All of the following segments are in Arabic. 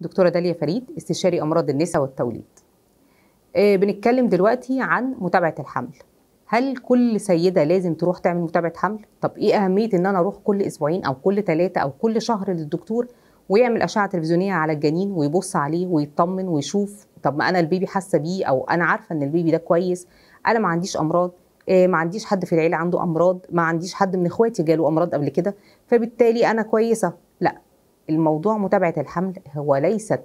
دكتورة داليا فريد استشاري أمراض النساء والتوليد آه، بنتكلم دلوقتي عن متابعة الحمل هل كل سيدة لازم تروح تعمل متابعة حمل؟ طب إيه أهمية إن أنا أروح كل أسبوعين أو كل ثلاثة أو كل شهر للدكتور ويعمل أشعة تلفزيونية على الجنين ويبص عليه ويطمن ويشوف طب ما أنا البيبي حاسة بيه أو أنا عارفة إن البيبي ده كويس أنا ما عنديش أمراض آه، ما عنديش حد في العيله عنده امراض ما عنديش حد من اخواتي جاله امراض قبل كده فبالتالي انا كويسه لا الموضوع متابعه الحمل هو ليست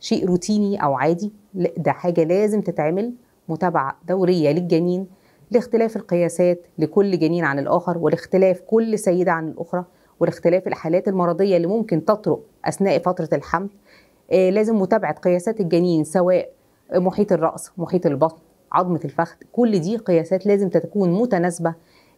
شيء روتيني او عادي لا ده حاجه لازم تتعمل متابعه دوريه للجنين لاختلاف القياسات لكل جنين عن الاخر ولاختلاف كل سيده عن الاخرى ولاختلاف الحالات المرضيه اللي ممكن تطرق اثناء فتره الحمل آه لازم متابعه قياسات الجنين سواء محيط الراس محيط البطن عظمه الفخذ كل دي قياسات لازم تكون متناسبه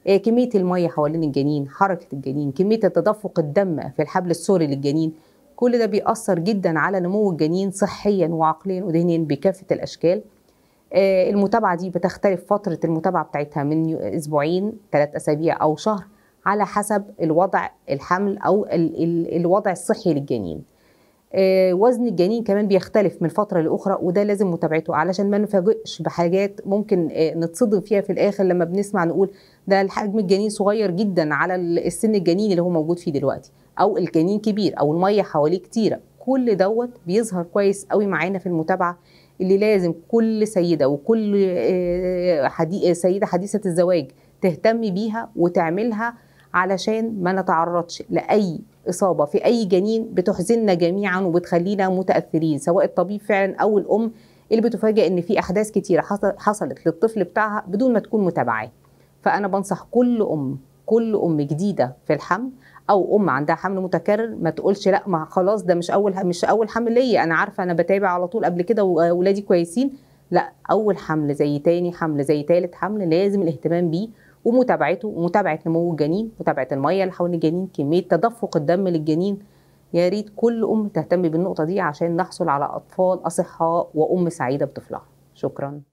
آه، كميه الميه حوالين الجنين حركه الجنين كميه تدفق الدم في الحبل السوري للجنين كل ده بيأثر جدا على نمو الجنين صحيا وعقليا وذهنيا بكافه الاشكال آه، المتابعه دي بتختلف فتره المتابعه بتاعتها من اسبوعين ثلاث اسابيع او شهر على حسب الوضع الحمل او الوضع الصحي للجنين آه، وزن الجنين كمان بيختلف من فترة لأخرى وده لازم متابعته علشان ما نفاجئش بحاجات ممكن آه، نتصدم فيها في الآخر لما بنسمع نقول ده الحجم الجنين صغير جدا على السن الجنين اللي هو موجود فيه دلوقتي أو الجنين كبير أو المية حواليه كتيرة كل دوت بيظهر كويس قوي معانا في المتابعة اللي لازم كل سيدة وكل آه، حدي... سيدة حديثة الزواج تهتم بيها وتعملها علشان ما نتعرضش لاي اصابه في اي جنين بتحزننا جميعا وبتخلينا متاثرين سواء الطبيب فعلا او الام اللي بتفاجئ ان في احداث كتيره حصلت للطفل بتاعها بدون ما تكون متابعاه فانا بنصح كل ام كل ام جديده في الحمل او ام عندها حمل متكرر ما تقولش لا ما خلاص ده مش اول مش اول حمل ليا انا عارفه انا بتابع على طول قبل كده واولادي كويسين لا اول حمل زي تاني حمل زي تالت حمل لازم الاهتمام بيه ومتابعته متابعه نمو الجنين متابعه الميه اللي حول الجنين كميه تدفق الدم للجنين يا ريت كل ام تهتم بالنقطه دي عشان نحصل على اطفال اصحاء وام سعيده بطفلها شكرا